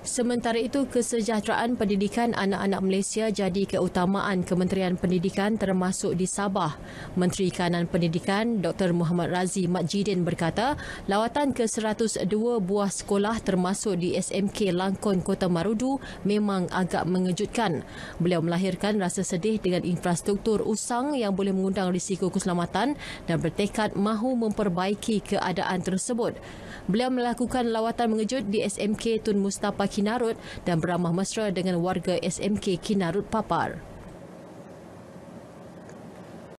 Sementara itu, kesejahteraan pendidikan anak-anak Malaysia jadi keutamaan Kementerian Pendidikan termasuk di Sabah. Menteri Kanan Pendidikan Dr. Muhammad Razi Majidin berkata, lawatan ke 102 buah sekolah termasuk di SMK Langkon Kota Marudu memang agak mengejutkan. Beliau melahirkan rasa sedih dengan infrastruktur usang yang boleh mengundang risiko keselamatan dan bertekad mahu memperbaiki keadaan tersebut. Beliau melakukan lawatan mengejut di SMK Tun Mustafa Kinarut dan beramah mesra dengan warga SMK Kinarut Papar.